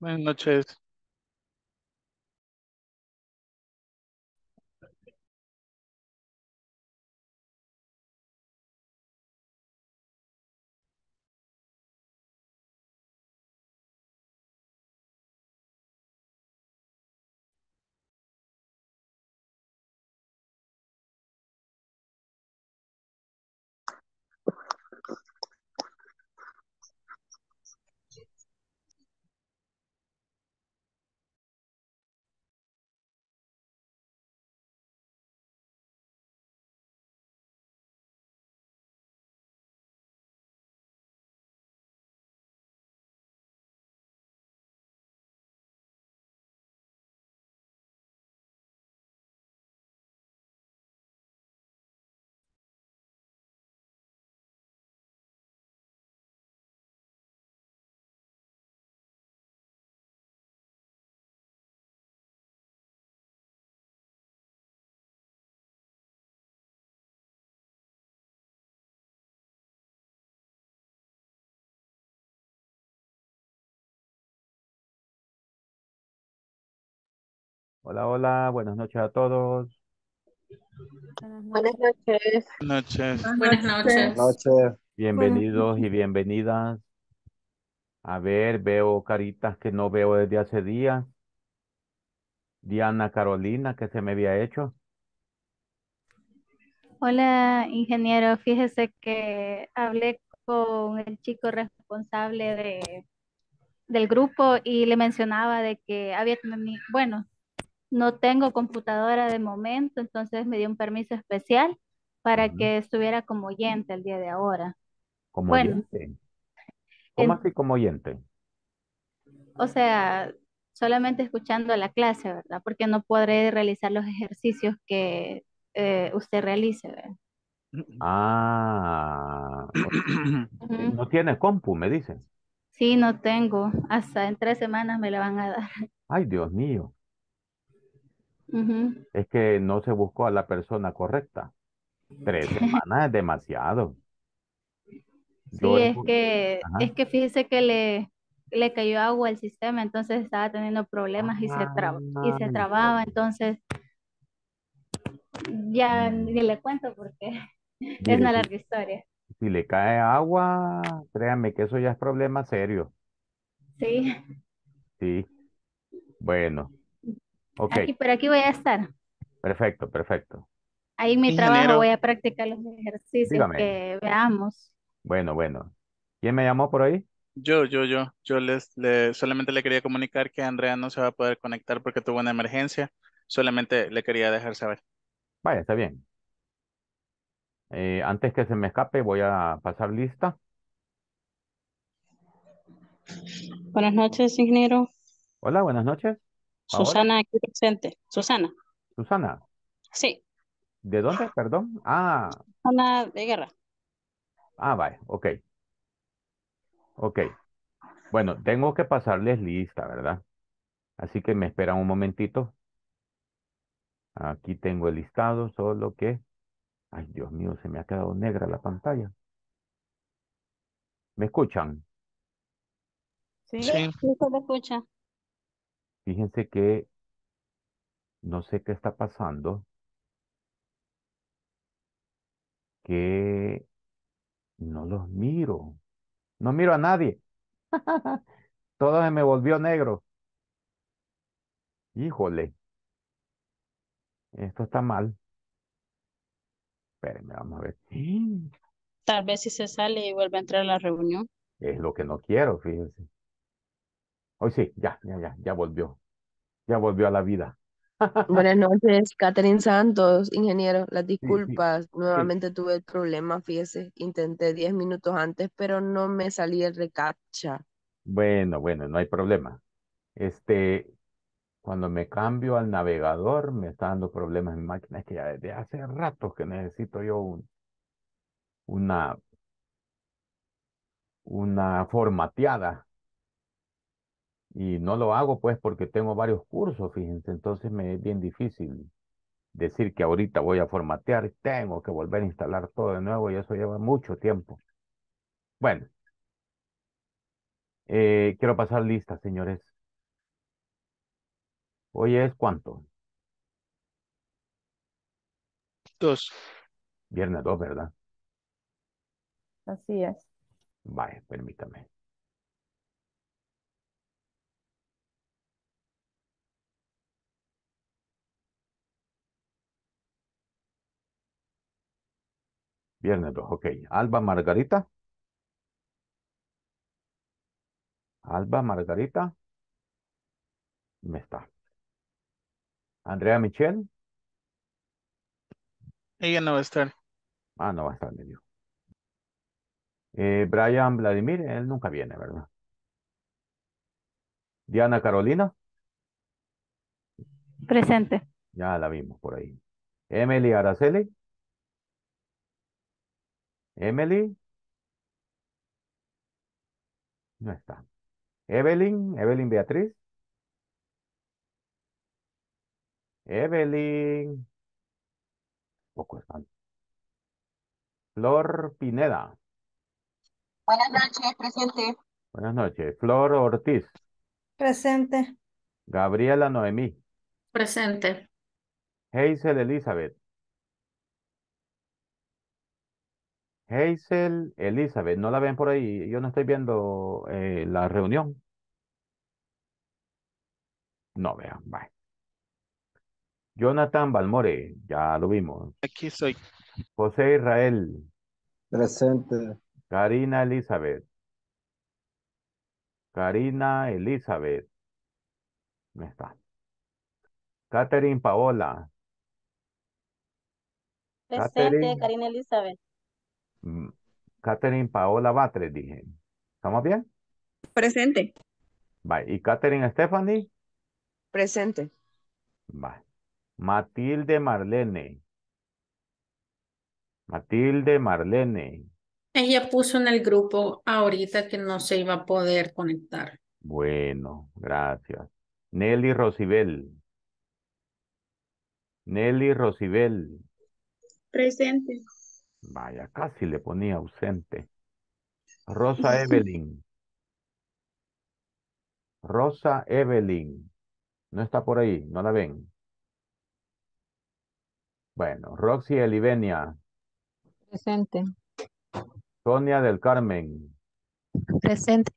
Buenas noches. Hola, hola, buenas noches a todos. Buenas noches. Buenas noches. Buenas noches. Bienvenidos y bienvenidas. A ver, veo caritas que no veo desde hace días. Diana Carolina, ¿qué se me había hecho. Hola, ingeniero. Fíjese que hablé con el chico responsable de, del grupo y le mencionaba de que había, bueno, no tengo computadora de momento, entonces me dio un permiso especial para que estuviera como oyente el día de ahora. ¿Como oyente? ¿Cómo así como oyente? O sea, solamente escuchando la clase, ¿verdad? Porque no podré realizar los ejercicios que eh, usted realice, ¿verdad? Ah, no tiene compu, me dices. Sí, no tengo. Hasta en tres semanas me la van a dar. Ay, Dios mío es que no se buscó a la persona correcta. Tres semanas es demasiado. sí, es que, es que fíjese que le, le cayó agua al sistema, entonces estaba teniendo problemas y, se ah, y se trababa, entonces ya mm. ni le cuento porque es una larga historia. Si le cae agua, créanme que eso ya es problema serio. Sí. Sí. Bueno, Ok. Aquí, aquí voy a estar. Perfecto, perfecto. Ahí mi trabajo voy a practicar los ejercicios que veamos. Bueno, bueno. ¿Quién me llamó por ahí? Yo, yo, yo. Yo les, solamente le quería comunicar que Andrea no se va a poder conectar porque tuvo una emergencia. Solamente le quería dejar saber. Vaya, está bien. Eh, antes que se me escape, voy a pasar lista. Buenas noches, ingeniero. Hola, buenas noches. Susana aquí presente. Susana. Susana. Sí. ¿De dónde? Perdón. Ah. Susana de guerra. Ah, vale. Ok. Ok. Bueno, tengo que pasarles lista, ¿verdad? Así que me esperan un momentito. Aquí tengo el listado, solo que... Ay, Dios mío, se me ha quedado negra la pantalla. ¿Me escuchan? Sí, sí. se escucha. Fíjense que no sé qué está pasando. Que no los miro. No miro a nadie. Todo se me volvió negro. Híjole. Esto está mal. Espérenme, vamos a ver. Tal vez si se sale y vuelve a entrar a la reunión. Es lo que no quiero, fíjense. Hoy sí, ya, ya, ya, ya volvió. Ya volvió a la vida. Buenas noches, Catherine Santos, ingeniero. Las disculpas, nuevamente tuve el problema, fíjese, intenté 10 minutos antes, pero no me salí el recacha. Bueno, bueno, no hay problema. Este, cuando me cambio al navegador, me está dando problemas en mi máquina. Es que ya desde hace rato que necesito yo un, una, una formateada y no lo hago pues porque tengo varios cursos, fíjense, entonces me es bien difícil decir que ahorita voy a formatear, tengo que volver a instalar todo de nuevo y eso lleva mucho tiempo. Bueno, eh, quiero pasar lista, señores. Hoy es cuánto? Dos. Viernes dos, ¿verdad? Así es. Vale, permítame. Viernes 2, ok. Alba Margarita. Alba Margarita. Me está. Andrea Michel. Ella no va a estar. Ah, no va a estar, me eh, Brian Vladimir, él nunca viene, ¿verdad? Diana Carolina. Presente. Ya la vimos por ahí. Emily Araceli. Emily. No está. Evelyn, Evelyn Beatriz. Evelyn. Poco están. Flor Pineda. Buenas noches, presente. Buenas noches. Flor Ortiz. Presente. Gabriela Noemí. Presente. Hazel Elizabeth. Hazel, Elizabeth, no la ven por ahí. Yo no estoy viendo eh, la reunión. No vean, bye. Jonathan Balmore, ya lo vimos. Aquí soy. José Israel. Presente. Karina Elizabeth. Karina Elizabeth. Me está. Catherine Paola. Presente, Karina Elizabeth. Mm, Catherine Paola Batres, dije. ¿Estamos bien? Presente. ¿Y Catherine Stephanie? Presente. Matilde Marlene. Matilde Marlene. Ella puso en el grupo ahorita que no se iba a poder conectar. Bueno, gracias. Nelly Rosibel. Nelly Rosibel. Presente. Vaya, casi le ponía ausente. Rosa Evelyn. Rosa Evelyn. No está por ahí, no la ven. Bueno, Roxy Elivenia. Presente. Sonia del Carmen. Presente.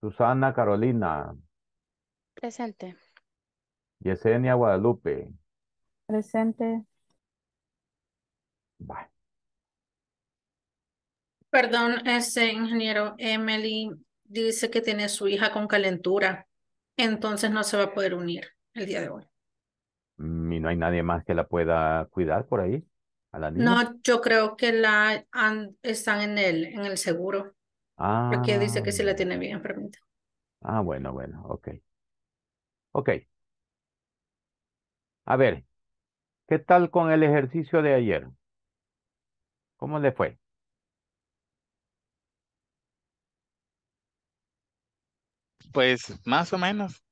Susana Carolina. Presente. Yesenia Guadalupe. Presente. Perdón, ese ingeniero Emily dice que tiene su hija con calentura, entonces no se va a poder unir el día de hoy. ¿Y no hay nadie más que la pueda cuidar por ahí? No, yo creo que la están en el, en el seguro. Ah. Porque dice que sí la ah. tiene bien enfermita. Ah, bueno, bueno, ok. Ok. A ver, ¿qué tal con el ejercicio de ayer? ¿Cómo le fue? Pues más o menos.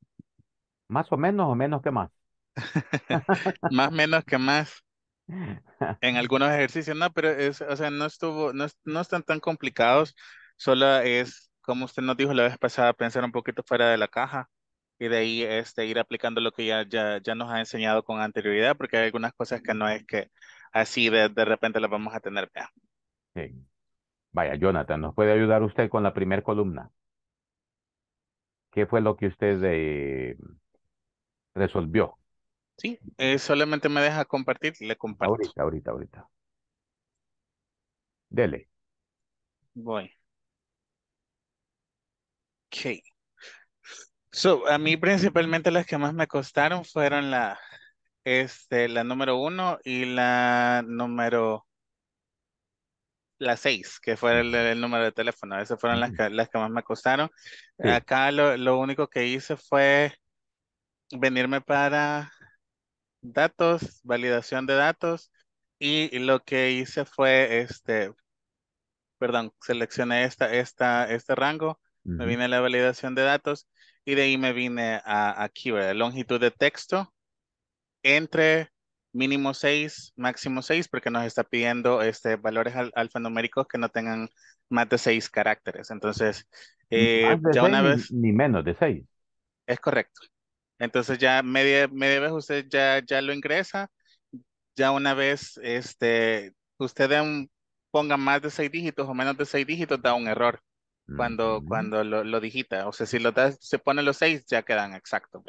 ¿Más o menos o menos que más? más menos que más. En algunos ejercicios, no, pero es, o sea, no estuvo, no están tan complicados, solo es, como usted nos dijo la vez pasada, pensar un poquito fuera de la caja y de ahí este, ir aplicando lo que ya, ya, ya nos ha enseñado con anterioridad, porque hay algunas cosas que no es que así de, de repente la vamos a tener. Sí. Vaya, Jonathan, ¿nos puede ayudar usted con la primera columna? ¿Qué fue lo que usted eh, resolvió? Sí, eh, solamente me deja compartir, le comparto. Ahorita, ahorita, ahorita. Dele. Voy. Ok. So, a mí principalmente las que más me costaron fueron la, este, la número uno y la número la seis, que fue el, número de teléfono. Esas fueron las que, las que más me costaron. Acá lo, lo, único que hice fue venirme para datos, validación de datos, y lo que hice fue, este, perdón, seleccioné esta, esta, este rango, me vine a la validación de datos, y de ahí me vine a, aquí, ¿verdad? longitud de texto, entre mínimo seis, máximo seis, porque nos está pidiendo este, valores alfanuméricos que no tengan más de seis caracteres. Entonces, eh, ya una vez... Ni, menos de seis. Es correcto. Entonces ya media, media vez usted ya, ya lo ingresa, ya una vez este, usted ponga más de seis dígitos o menos de seis dígitos, da un error cuando, cuando lo, digita. O sea, si lo se pone los seis, ya quedan exactos.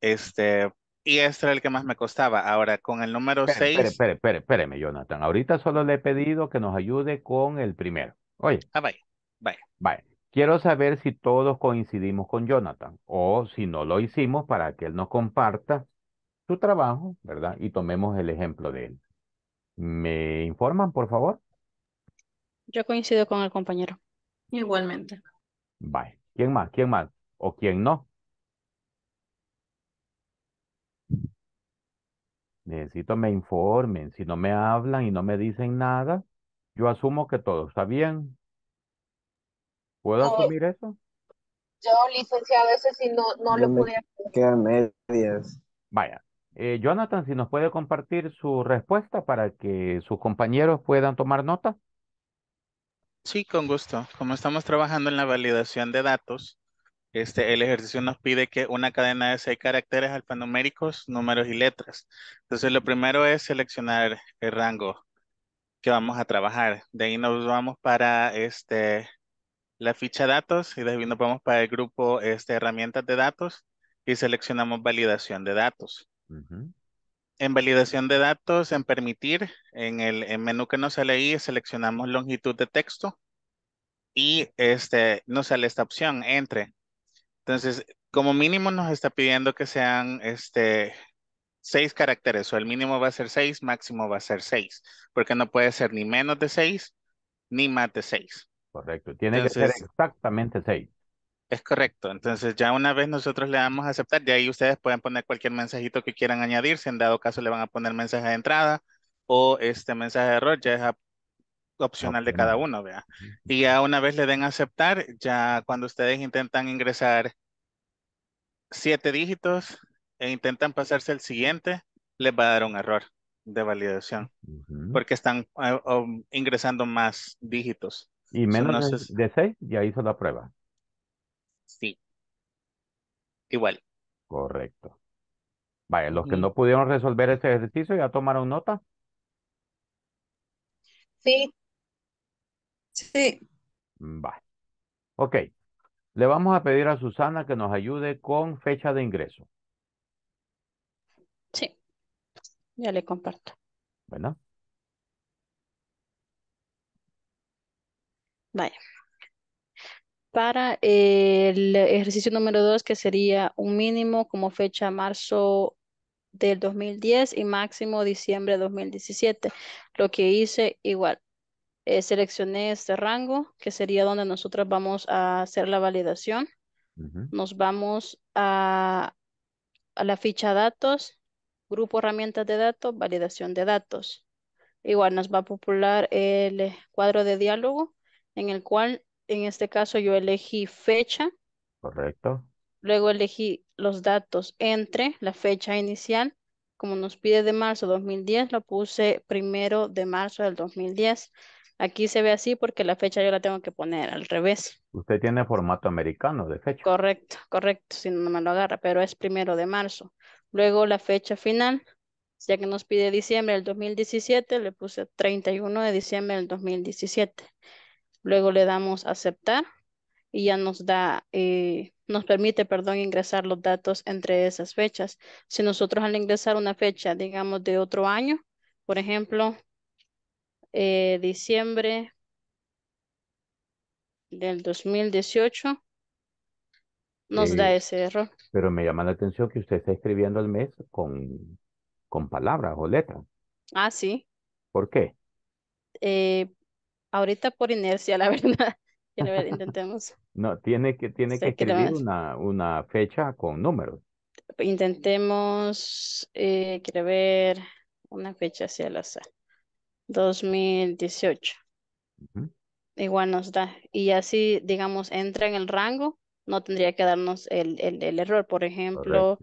Este, y este era el que más me costaba. Ahora, con el número 6. Seis... Espere, espere, espéreme, Jonathan. Ahorita solo le he pedido que nos ayude con el primero. Oye. Ah, vaya, vaya. Vaya. Quiero saber si todos coincidimos con Jonathan o si no lo hicimos para que él nos comparta su trabajo, ¿verdad? Y tomemos el ejemplo de él. ¿Me informan, por favor? Yo coincido con el compañero. Igualmente. Vaya. ¿Quién más? ¿Quién más? ¿O quién no? Necesito me informen. Si no me hablan y no me dicen nada, yo asumo que todo está bien. ¿Puedo asumir eso? Yo, licenciado, ese sí no, no lo pude hacer. medias. Vaya. Eh, Jonathan, si nos puede compartir su respuesta para que sus compañeros puedan tomar nota. Sí, con gusto. Como estamos trabajando en la validación de datos, este, el ejercicio nos pide que una cadena de seis caracteres alfanuméricos, números y letras. Entonces, lo primero es seleccionar el rango que vamos a trabajar. De ahí nos vamos para este, la ficha datos y de ahí nos vamos para el grupo este, herramientas de datos y seleccionamos validación de datos. En validación de datos, en permitir, en el menú que nos sale ahí, seleccionamos longitud de texto y este, nos sale esta opción, entre entonces, como mínimo nos está pidiendo que sean este, seis caracteres, o el mínimo va a ser seis, máximo va a ser seis, porque no puede ser ni menos de seis, ni más de seis. Correcto, tiene que ser exactamente seis. Es correcto, entonces ya una vez nosotros le damos a aceptar, de ahí ustedes pueden poner cualquier mensajito que quieran añadir, si en dado caso le van a poner mensaje de entrada o este mensaje de error, ya es a opcional de cada uno, vea. Y ya una vez le den aceptar, ya cuando ustedes intentan ingresar siete dígitos e intentan pasarse el siguiente, les va a dar un error de validación porque están eh, ingresando más dígitos. Y menos de, seis ya hizo la prueba. Sí. Igual. Correcto. Vaya, los que mm. no pudieron resolver este ejercicio ya tomaron nota. Sí, Sí. Va. Ok. Le vamos a pedir a Susana que nos ayude con fecha de ingreso. Sí. Ya le comparto. Bueno. Vaya. Para el ejercicio número dos, que sería un mínimo como fecha marzo del 2010 y máximo diciembre de 2017. Lo que hice igual, eh, seleccioné este rango, que sería donde nosotros vamos a hacer la validación. Nos vamos a, a, la ficha datos, grupo herramientas de datos, validación de datos. Igual nos va a popular el cuadro de diálogo, en el cual, en este caso, yo elegí fecha. Correcto. Luego elegí los datos entre la fecha inicial, como nos pide de marzo 2010, lo puse primero de marzo del 2010. Aquí se ve así porque la fecha yo la tengo que poner al revés. Usted tiene formato americano de fecha. Correcto, correcto, si no me lo agarra, pero es primero de marzo. Luego la fecha final, ya que nos pide diciembre del 2017, le puse 31 de diciembre del 2017. Luego le damos aceptar y ya nos da, eh, nos permite, perdón, ingresar los datos entre esas fechas. Si nosotros al ingresar una fecha, digamos, de otro año, por ejemplo, eh, diciembre del 2018 nos da eh, ese error. Pero me llama la atención que usted está escribiendo el mes con, con palabras o letras. Ah, sí. ¿Por qué? Eh, ahorita por inercia, la verdad. intentemos. no, tiene que, tiene que escribir una, una fecha con números. Intentemos, eh, una fecha hacia la azar. 2018. mil Igual nos da. Y así, digamos, entra en el rango, no tendría que darnos el, el, el error. Por ejemplo,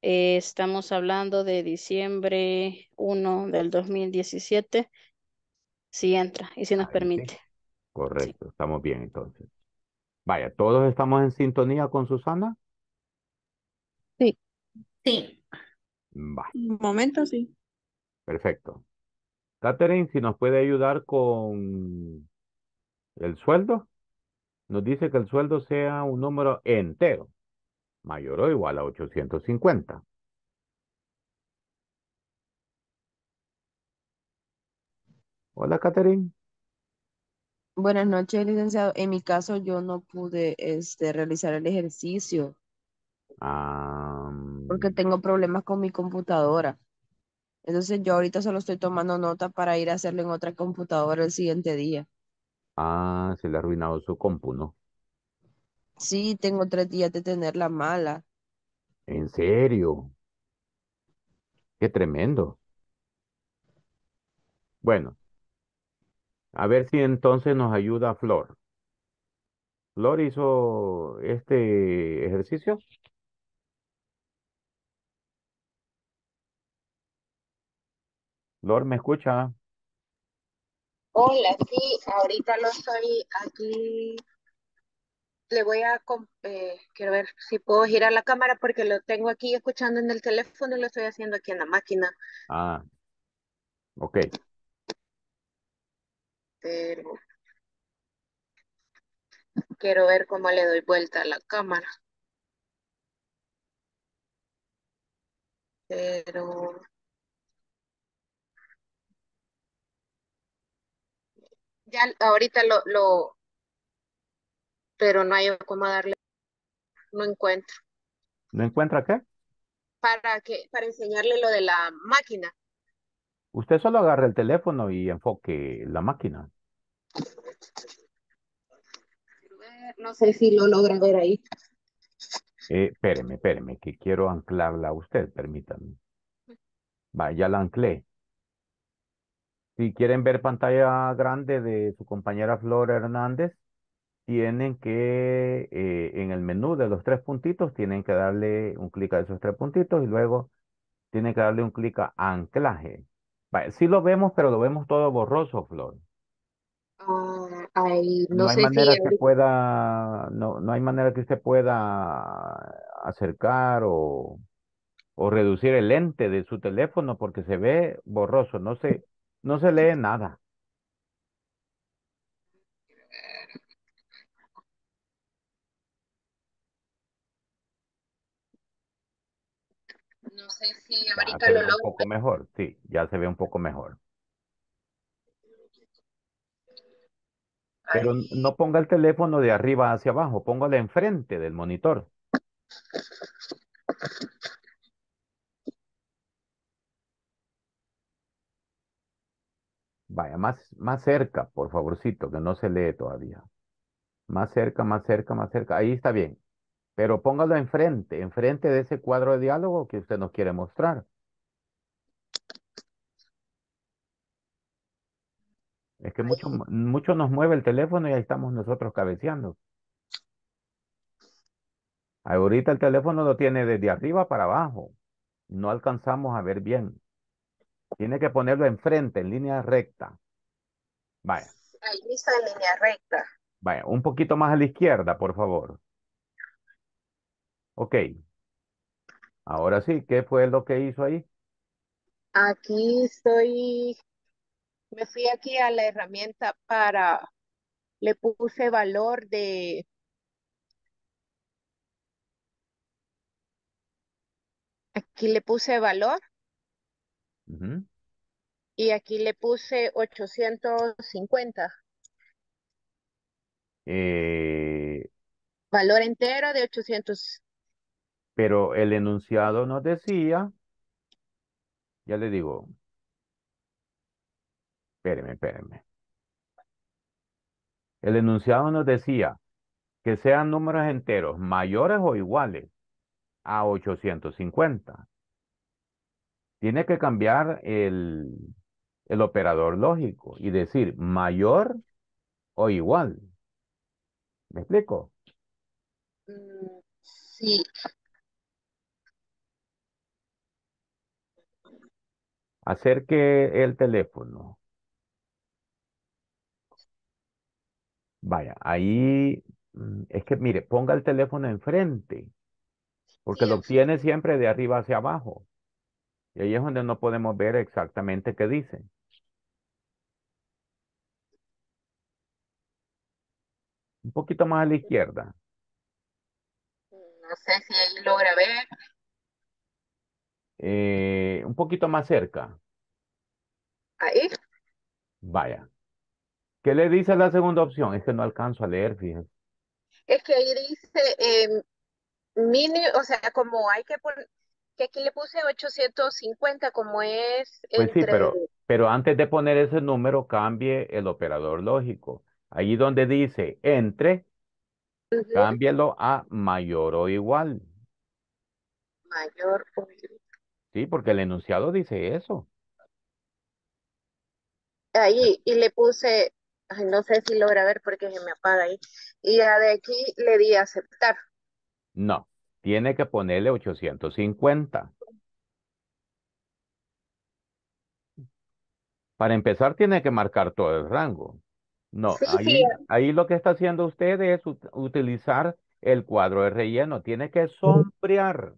eh, estamos hablando de diciembre 1 del 2017. Si entra y si nos permite. Correcto, estamos bien entonces. Vaya, ¿todos estamos en sintonía con Susana? Sí. Sí. Un momento, sí. Perfecto. Catherine, si nos puede ayudar con el sueldo, nos dice que el sueldo sea un número entero, mayor o igual a 850. Hola, Catherine. Buenas noches, licenciado. En mi caso, yo no pude este, realizar el ejercicio. Ah, porque mm. tengo problemas con mi computadora. Entonces yo ahorita solo estoy tomando nota para ir a hacerlo en otra computadora el siguiente día. Ah, se le ha arruinado su compu, ¿no? Sí, tengo tres días de tenerla mala. En serio. Qué tremendo. Bueno, a ver si entonces nos ayuda Flor. ¿Flor hizo este ejercicio? ¿Lor, ¿me escucha? Hola, sí, ahorita lo estoy aquí. Le voy a, eh, quiero ver si puedo girar la cámara porque lo tengo aquí escuchando en el teléfono y lo estoy haciendo aquí en la máquina. Ah, ok. Pero quiero ver cómo le doy vuelta a la cámara. Pero Ya ahorita lo, lo, pero no hay cómo darle, no encuentro. ¿No encuentra qué? Para que, para enseñarle lo de la máquina. Usted solo agarra el teléfono y enfoque la máquina. No sé si lo logra ver ahí. Eh, espéreme, espéreme, que quiero anclarla a usted, permítame. Va, ya la anclé. Si quieren ver pantalla grande de su compañera Flor Hernández, tienen que, eh, en el menú de los tres puntitos, tienen que darle un clic a esos tres puntitos y luego tienen que darle un clic a anclaje. sí lo vemos, pero lo vemos todo borroso, Flor. Ah, no, hay manera que pueda, no, no hay manera que usted pueda acercar o, o reducir el lente de su teléfono porque se ve borroso. No sé no se lee nada. No sé si ahorita lo Un poco mejor, sí, ya se ve un poco mejor. Pero no ponga el teléfono de arriba hacia abajo, póngale enfrente del monitor. Vaya, más, cerca, por favorcito, que no se lee todavía. Más cerca, más cerca, más cerca. Ahí está bien. Pero póngalo enfrente, enfrente de ese cuadro de diálogo que usted nos quiere mostrar. Es que mucho, mucho nos mueve el teléfono y ahí estamos nosotros cabeceando. Ahorita el teléfono lo tiene desde arriba para abajo. No alcanzamos a ver bien. Tiene que ponerlo enfrente, en línea recta. Vaya. Ahí está en línea recta. Vaya, un poquito más a la izquierda, por favor. Ok. Ahora sí, ¿qué fue lo que hizo ahí? Aquí estoy, me fui aquí a la herramienta para, le puse valor de Aquí le puse valor y aquí le puse 850. Eh, Valor entero de 800. pero el enunciado nos decía, ya le digo, espéreme, espéreme. El enunciado nos decía que sean números enteros mayores o iguales a 850 tiene que cambiar el, operador lógico y decir mayor o igual. ¿Me explico? Mm, sí. Acerque el teléfono. Vaya, ahí mm, es que mire, ponga el teléfono enfrente, porque lo tiene siempre de arriba hacia abajo. Y ahí es donde no podemos ver exactamente qué dice. Un poquito más a la izquierda. No sé si ahí logra ver. Eh, un poquito más cerca. Ahí. Vaya. ¿Qué le dice la segunda opción? Es que no alcanzo a leer, fíjense. Es que ahí dice eh, o sea, como hay que poner, que aquí le puse 850 como es. Pues sí, pero, pero antes de poner ese número cambie el operador lógico. Ahí donde dice entre, cámbialo a mayor o igual. Mayor o igual. Sí, porque el enunciado dice eso. Ahí, y le puse, no sé si logra ver porque se me apaga ahí, y ya de aquí le di aceptar. No, tiene que ponerle 850. Para empezar, tiene que marcar todo el rango. No, ahí, lo que está haciendo usted es utilizar el cuadro de relleno. Tiene que sombrear.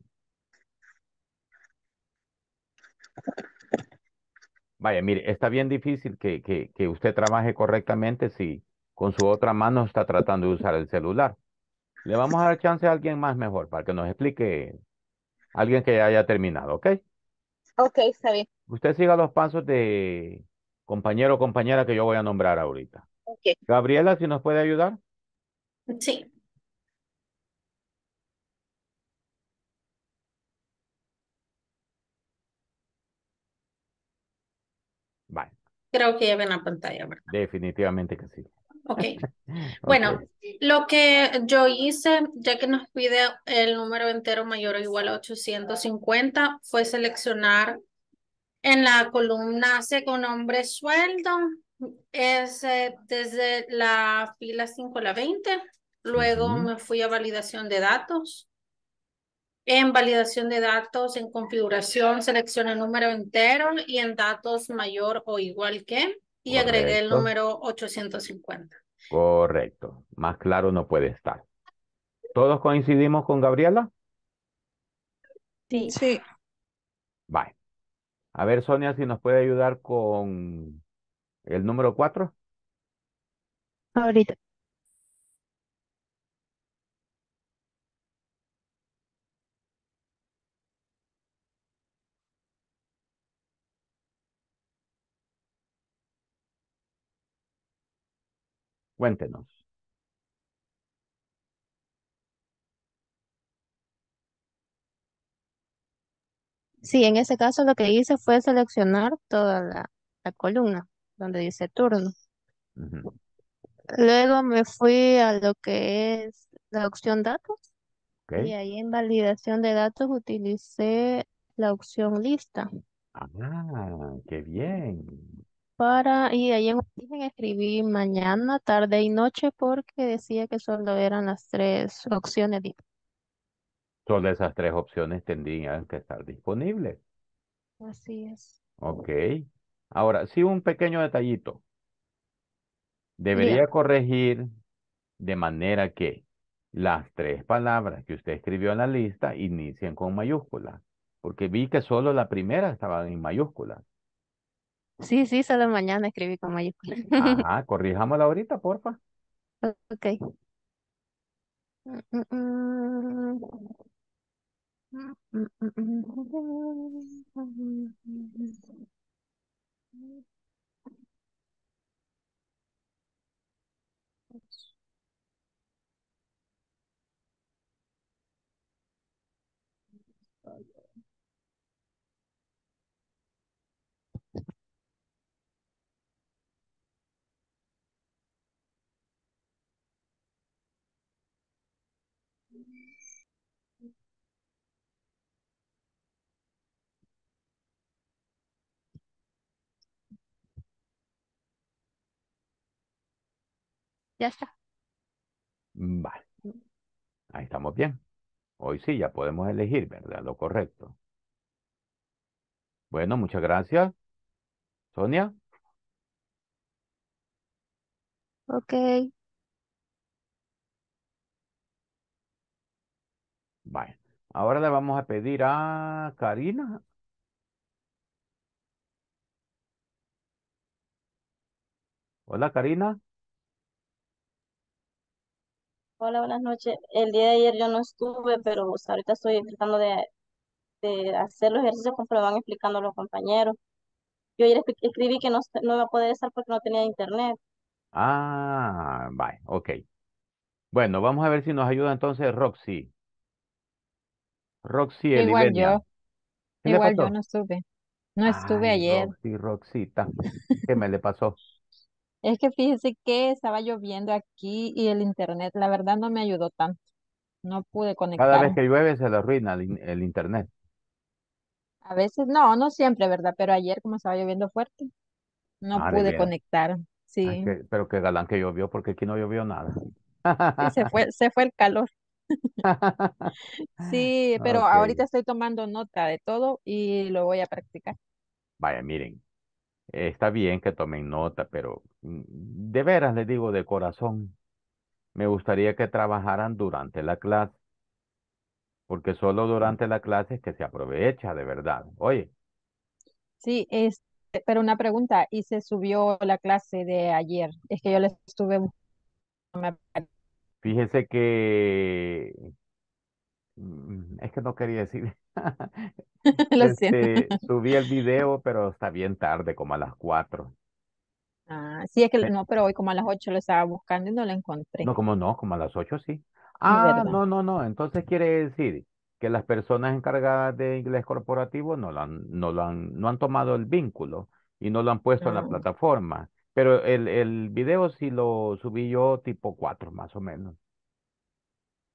Vaya, mire, está bien difícil que usted trabaje correctamente si con su otra mano está tratando de usar el celular. Le vamos a dar chance a alguien más mejor para que nos explique. Alguien que ya haya terminado, ¿ok? Ok, está bien. Usted siga los pasos de compañero o compañera que yo voy a nombrar ahorita. Gabriela, si nos puede ayudar. Sí. Vale. Creo que ya ven la pantalla, ¿verdad? Definitivamente que sí. Ok, Bueno, lo que yo hice, ya que nos pide el número entero mayor o igual a 850, fue seleccionar en la columna C con nombre sueldo, es desde la fila 5 a la 20. Luego me fui a validación de datos. En validación de datos, en configuración, el número entero y en datos mayor o igual que. Y agregué el número 850. Correcto. Más claro no puede estar. ¿Todos coincidimos con Gabriela? Sí. Sí. Vale. A ver, Sonia, si nos puede ayudar con el número 4. Ahorita. Cuéntenos. Sí, en ese caso lo que hice fue seleccionar toda la, columna donde dice turno. Luego me fui a lo que es la opción datos y ahí en validación de datos utilicé la opción lista. Ah, qué bien para, y ahí en origen escribí mañana, tarde y noche porque decía que solo eran las tres opciones. Solo esas tres opciones tendrían que estar disponibles. Así es. Ok. Ahora, sí, un pequeño detallito. Debería corregir de manera que las tres palabras que usted escribió en la lista inicien con mayúscula, porque vi que solo la primera estaba en mayúscula. Sí, sí, solo mañana escribí con mayúsculas. Ajá, corrijámosla ahorita, porfa. Ok. Ya está. Vale. Ahí estamos bien. Hoy sí, ya podemos elegir, ¿verdad? Lo correcto. Bueno, muchas gracias. Sonia. Ok. Vale, Ahora le vamos a pedir a Karina. Hola, Karina. Hola, buenas noches. El día de ayer yo no estuve, pero ahorita estoy tratando de, hacer los ejercicios como lo van explicando los compañeros. Yo ayer escribí que no, no iba a poder estar porque no tenía internet. Ah, vale, ok. Bueno, vamos a ver si nos ayuda entonces Roxy. Roxy Igual yo, igual yo no estuve, no estuve ayer. Roxy, Roxita, ¿qué me le pasó? Es que fíjese que estaba lloviendo aquí y el internet, la verdad, no me ayudó tanto. No pude conectar. Cada vez que llueve se le arruina el, internet. A veces, no, no siempre, ¿verdad? Pero ayer, como estaba lloviendo fuerte, no ah, pude conectar. Sí, pero qué galán que llovió, porque aquí no llovió nada. se fue, se fue el calor. sí, ah, pero ahorita estoy tomando nota de todo y lo voy a practicar. Vaya, miren, está bien que tomen nota, pero mm, de veras les digo de corazón, me gustaría que trabajaran durante la clase, porque solo durante la clase es que se aprovecha de verdad. Oye, Sí, es, pero una pregunta, y se subió la clase de ayer. Es que yo le estuve Fíjese que mm, es que no quería decir. Lo este, subí el video, pero está bien tarde, como a las 4. Ah, sí, es que no, pero hoy como a las 8 lo estaba buscando y no lo encontré. No, como no, como a las 8 sí. Ah, no, no, no. Entonces quiere decir que las personas encargadas de inglés corporativo no, lo han, no, lo han, no han tomado el vínculo y no lo han puesto en la ah. plataforma. Pero el, el video sí lo subí yo tipo 4 más o menos.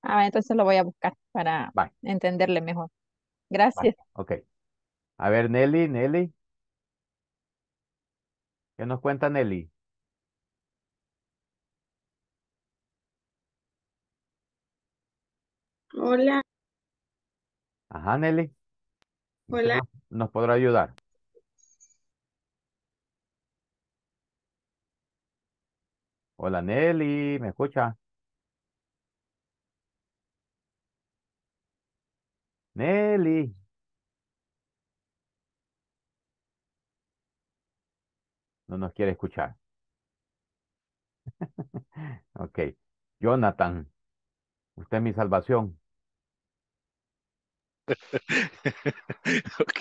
Ah, entonces lo voy a buscar para entenderle mejor. Gracias. Ok. A ver, Nelly, Nelly. ¿Qué nos cuenta Nelly? Hola. Ajá, Nelly. Hola. nos podrá ayudar? Hola Nelly, ¿me escucha? Nelly, no nos quiere escuchar. ok. Jonathan, usted es mi salvación. ok,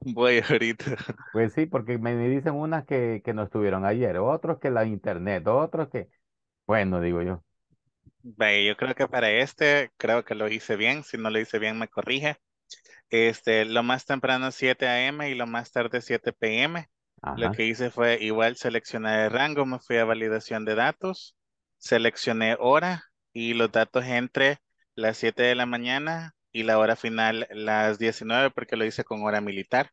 voy ahorita. Pues sí, porque me dicen unas que, que no estuvieron ayer, otros que la internet, otros que... Bueno, digo yo. Ve, yo creo que para este, creo que lo hice bien. Si no lo hice bien, me corrige. Este, lo más temprano 7 a.m. y lo más tarde 7 p.m. Lo que hice fue igual seleccionar el rango, me fui a validación de datos, seleccioné hora y los datos entre las 7 de la mañana y la hora final las 19 porque lo hice con hora militar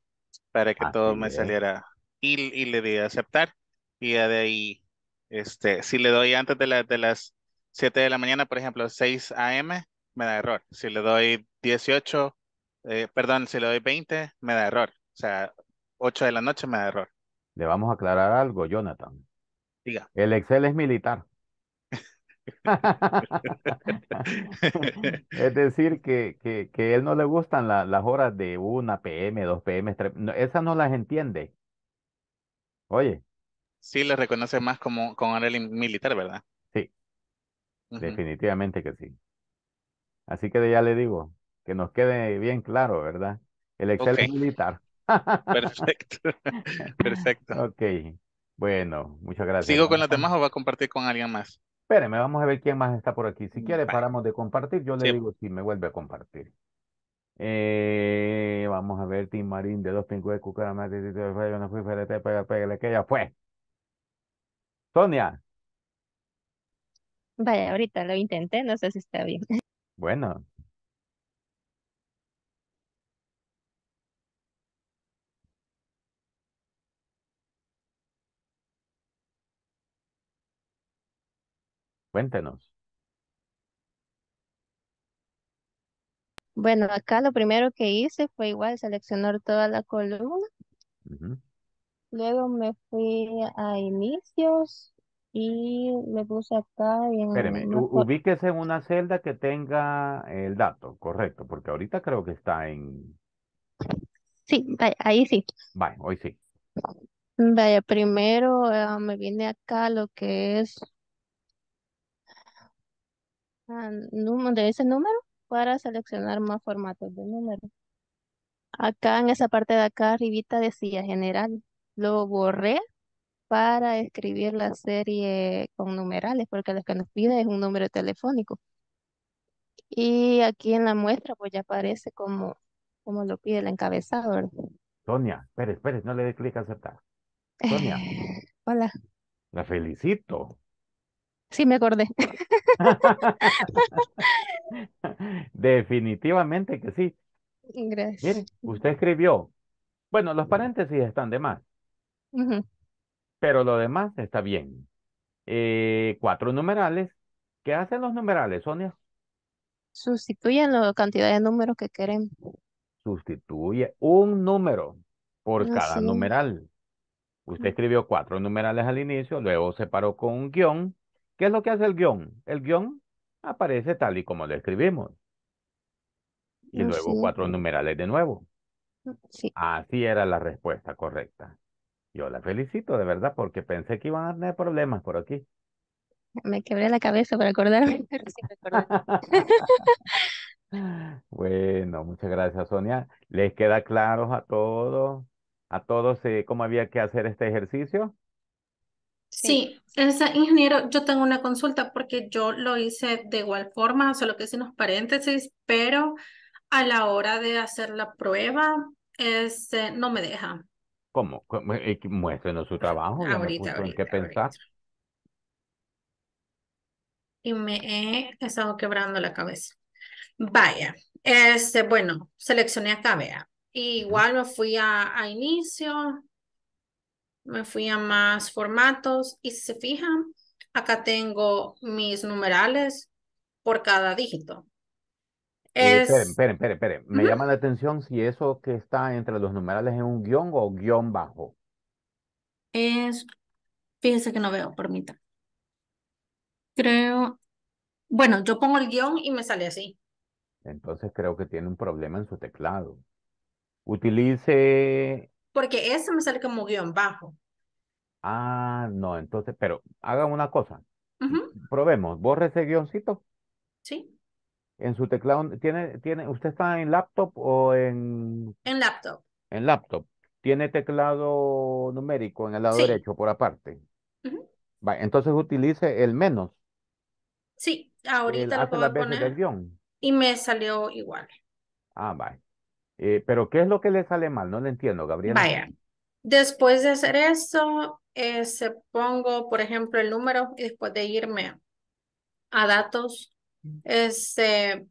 para que ah, todo me saliera y, le di a aceptar y de ahí este si le doy antes de, de las 7 de la mañana por ejemplo 6 am me da error si le doy 18 eh, perdón si le doy 20 me da error o sea 8 de la noche me da error le vamos a aclarar algo Jonathan diga el Excel es militar es decir, que, que, que, él no le gustan las horas de una pm, dos pm, no, esas no las entiende. Oye. Sí, le reconoce más como con el militar, ¿verdad? Sí. Definitivamente que sí. Así que ya le digo, que nos quede bien claro, ¿verdad? El Excel militar. Perfecto. Perfecto. Ok. Bueno, muchas gracias. ¿Sigo con las demás o va a compartir con alguien más? me vamos a ver quién más está por aquí. Si quiere, paramos de compartir. Yo le digo si me vuelve a compartir. Eh, vamos a ver, Tim Marín de dos pingües, yo no fui, pega, que ya fue. Sonia. Vaya, ahorita lo intenté, no sé si está bien. Bueno, Cuéntenos. Bueno, acá lo primero que hice fue igual seleccionar toda la columna. Luego me fui a inicios y me puse acá en Espéreme, ubíquese en una celda que tenga el dato, correcto, porque ahorita creo que está en... Sí, ahí sí. Vaya, hoy sí. Vaya, primero ah, me vine acá lo que es Ah, de ese número para seleccionar más formatos de número. Acá en esa parte de acá arribita decía general. Lo borré para escribir la serie con numerales, porque lo que nos pide es un número telefónico. Y aquí en la muestra pues ya aparece como, como lo pide el encabezador. Sonia, espere, espere, no le dé clic a aceptar. Sonia. Hola. La felicito. Sí, me acordé. Definitivamente que sí. Gracias. Mire, usted escribió. Bueno, los paréntesis están de más. Pero lo demás está bien. Eh, cuatro numerales. ¿Qué hacen los numerales, Sonia? Sustituyen la cantidad de números que queremos. Sustituye un número por ah, cada numeral. Usted escribió cuatro numerales al inicio, luego separó con un guión ¿Qué es lo que hace el guión? El guión aparece tal y como lo escribimos. Y luego cuatro numerales de nuevo. Sí. Así era la respuesta correcta. Yo la felicito de verdad porque pensé que iban a tener problemas por aquí. Me quebré la cabeza para acordarme, bueno, muchas gracias Sonia. ¿Les queda claro a todos? ¿A todos eh, cómo había que hacer este ejercicio? Sí, ese ingeniero, yo tengo una consulta porque yo lo hice de igual forma, solo que sin los paréntesis, pero a la hora de hacer la prueba, este, no me deja. ¿Cómo? Eh, muéstrenos su trabajo. Ahorita, en qué pensar. Y me he estado quebrando la cabeza. Vaya, este, bueno, seleccioné acá, vea. igual me fui a, a inicio, me fui a más formatos y si se fijan, acá tengo mis numerales por cada dígito. esperen, esperen, esperen, Me llama la atención si eso que está entre los numerales es un guión o guión bajo. Es, Fíjense que no veo, permítanme. Creo, bueno, yo pongo el guión y me sale así. Entonces creo que tiene un problema en su teclado. Utilice porque eso me sale como guión bajo. Ah, no, entonces, pero hagan una cosa. Probemos, borre ese guioncito. Sí. En su teclado, ¿tiene, tiene, ¿usted está en laptop o en...? En laptop. En laptop. ¿Tiene teclado numérico en el lado derecho por aparte? entonces utilice el menos. Sí, ahorita lo puedo poner. Y me salió igual. Ah, bye. Eh, pero ¿qué es lo que le sale mal? No lo entiendo, Gabriela. Vaya, después de hacer eso, eh, se pongo, por ejemplo, el número y después de irme a datos, este,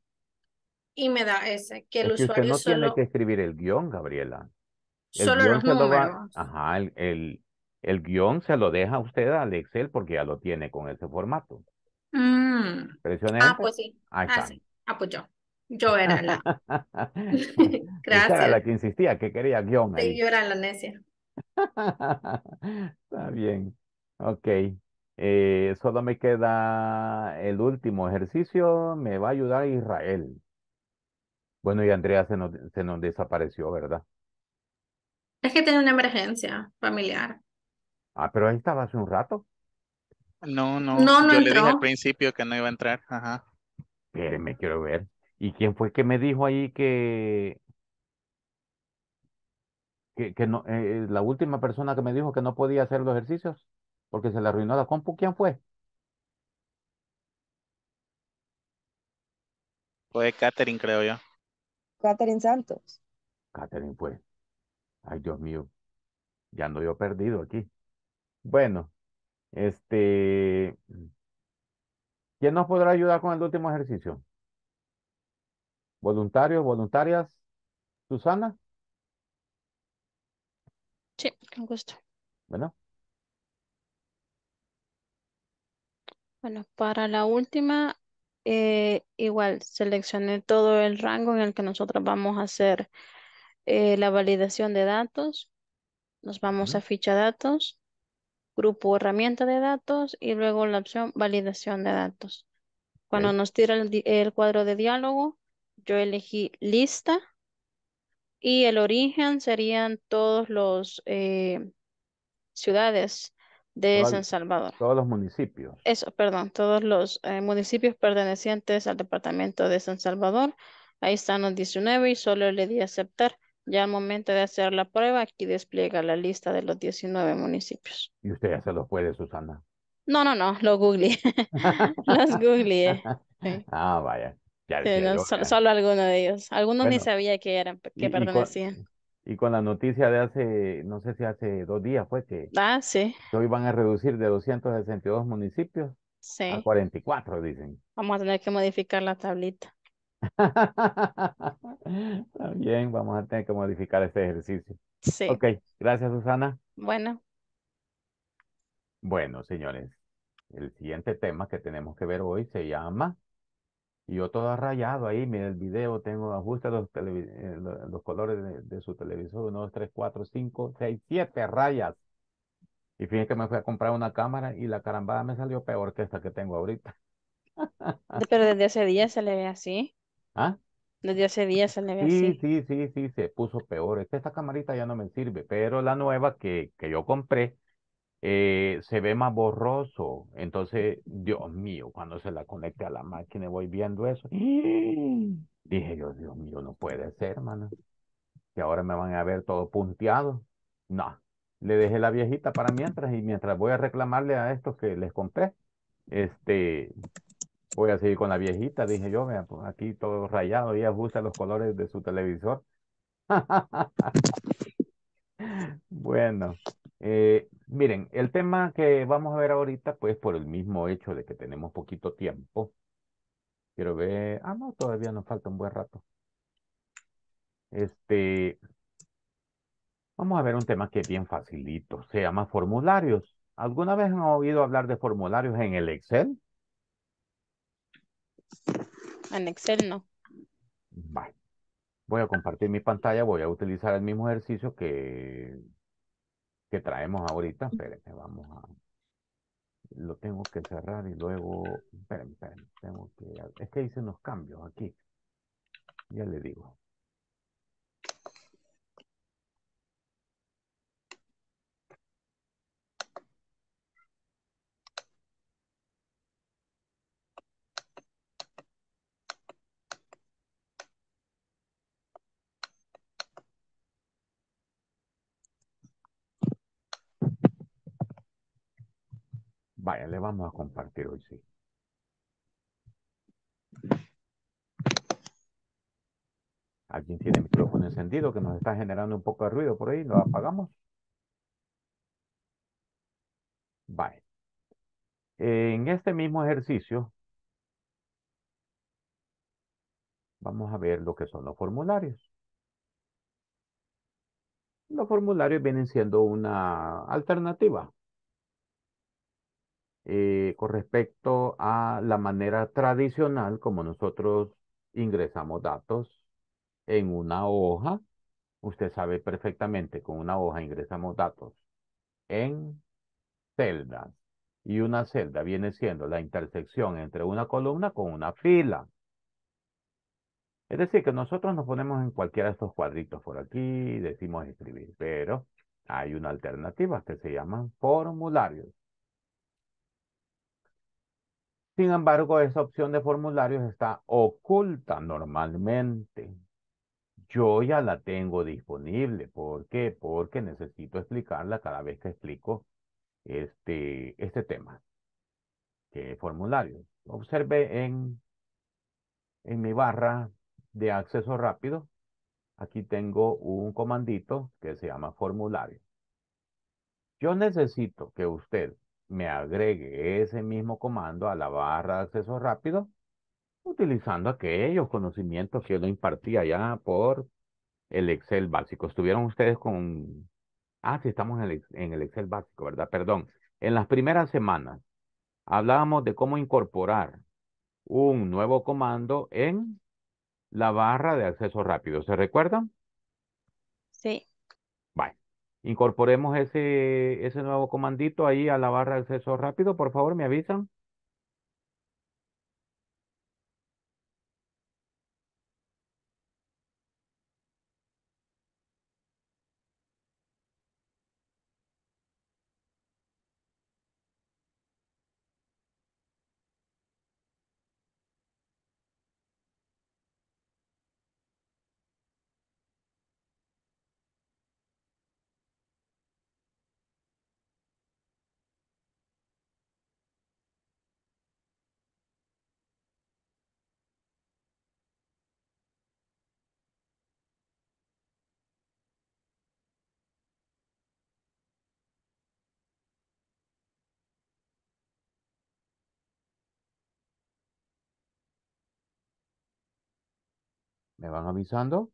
y me da ese, que el usuario usted no tiene que escribir el guión, Gabriela. solo los ajá, el, guión se lo deja usted al Excel porque ya lo tiene con ese formato. Mm. ah, pues sí. Ah, sí. Ah, pues yo. Yo era la. Gracias. Era la que insistía, que quería guión. Sí, yo era la necia. Está bien. Ok. Eh, solo me queda el último ejercicio. Me va a ayudar Israel. Bueno, y Andrea se nos, se nos desapareció, ¿verdad? Es que tiene una emergencia familiar. Ah, pero ahí estaba hace un rato. No, no. no, yo le dije al principio que no iba a entrar. Ajá. me quiero ver. ¿Y quién fue que me dijo ahí que, que, que no, eh, eh, la última persona que me dijo que no podía hacer los ejercicios porque se le arruinó la compu? ¿Quién fue? Fue Katherine, creo yo. Catherine Santos. Catherine fue. Ay, Dios mío. Ya ando yo perdido aquí. Bueno, este. ¿Quién nos podrá ayudar con el último ejercicio? Voluntarios, voluntarias. Susana. Sí, con gusto. Bueno. Bueno, para la última, eh, igual seleccioné todo el rango en el que nosotros vamos a hacer eh, la validación de datos. Nos vamos a ficha datos, grupo herramienta de datos y luego la opción validación de datos. Cuando nos tira el, cuadro de diálogo, yo elegí lista y el origen serían todos los eh, ciudades de San Salvador. Todos los municipios. Eso, perdón, todos los eh, municipios pertenecientes al departamento de San Salvador. Ahí están los 19 y solo le di aceptar. Ya al momento de hacer la prueba, aquí despliega la lista de los 19 municipios. Y usted ya se lo puede, Susana. No, no, no, lo googleé. los googleé. Ah, vaya solo, algunos de ellos. Algunos ni sabía que eran, que pertenecían. Y con, la noticia de hace, no sé si hace dos días fue pues, que, ah, sí. hoy van a reducir de 262 municipios a 44, dicen. Vamos a tener que modificar la tablita. También vamos a tener que modificar este ejercicio. Sí. Ok, gracias Susana. Bueno. Bueno, señores, el siguiente tema que tenemos que ver hoy se llama y yo todo rayado ahí, mira el video, tengo ajustes los, eh, los colores de, su televisor, uno, 2, 3, 4, 5, 6, 7 rayas. Y fíjate que me fui a comprar una cámara y la carambada me salió peor que esta que tengo ahorita. Pero desde hace días se le ve así. ¿Ah? Desde hace días se le ve sí, así. Sí, sí, sí, sí, se puso peor. esta camarita ya no me sirve, pero la nueva que, que yo compré, eh, se ve más borroso. Entonces, Dios mío, cuando se la conecte a la máquina voy viendo eso, ¡eh! dije yo, Dios mío, no puede ser, hermano. Que ahora me van a ver todo punteado. No, le dejé la viejita para mientras y mientras voy a reclamarle a estos que les compré, este, voy a seguir con la viejita, dije yo, mira, pues, aquí todo rayado y ajusta los colores de su televisor. bueno, eh, miren, el tema que vamos a ver ahorita, pues por el mismo hecho de que tenemos poquito tiempo, quiero ver, ah, no, todavía nos falta un buen rato. Este, vamos a ver un tema que es bien facilito, se llama formularios. ¿Alguna vez han oído hablar de formularios en el Excel? En Excel no. Vale. Voy a compartir mi pantalla, voy a utilizar el mismo ejercicio que que traemos ahorita. Espérenme, vamos a... Lo tengo que cerrar y luego... Espérenme, que... Es que hice unos cambios aquí. Ya le digo. Vaya, le vamos a compartir hoy, sí. ¿Alguien tiene el micrófono encendido que nos está generando un poco de ruido por ahí? ¿Lo apagamos? Vaya. En este mismo ejercicio, vamos a ver lo que son los formularios. Los formularios vienen siendo una alternativa eh, con respecto a la manera tradicional como nosotros ingresamos datos en una hoja. Usted sabe perfectamente, con una hoja ingresamos datos en celdas. Y una celda viene siendo la intersección entre una columna con una fila. Es decir, que nosotros nos ponemos en cualquiera de estos cuadritos por aquí y decimos escribir, pero hay una alternativa que se llama formularios. Sin embargo, esa opción de formularios está oculta normalmente. Yo ya la tengo disponible. ¿Por qué? Porque necesito explicarla cada vez que explico este, este tema. ¿Qué formulario? Observe en, en mi barra de acceso rápido. Aquí tengo un comandito que se llama formulario. Yo necesito que usted me agregue ese mismo comando a la barra de acceso rápido utilizando aquellos conocimientos que yo impartía ya por el Excel básico. Estuvieron ustedes con... Ah, sí, estamos en el, en el Excel básico, ¿verdad? Perdón. En las primeras semanas hablábamos de cómo incorporar un nuevo comando en la barra de acceso rápido. ¿Se recuerdan? Sí. Incorporemos ese, ese nuevo comandito ahí a la barra de acceso rápido, por favor, me avisan. ¿Me van avisando?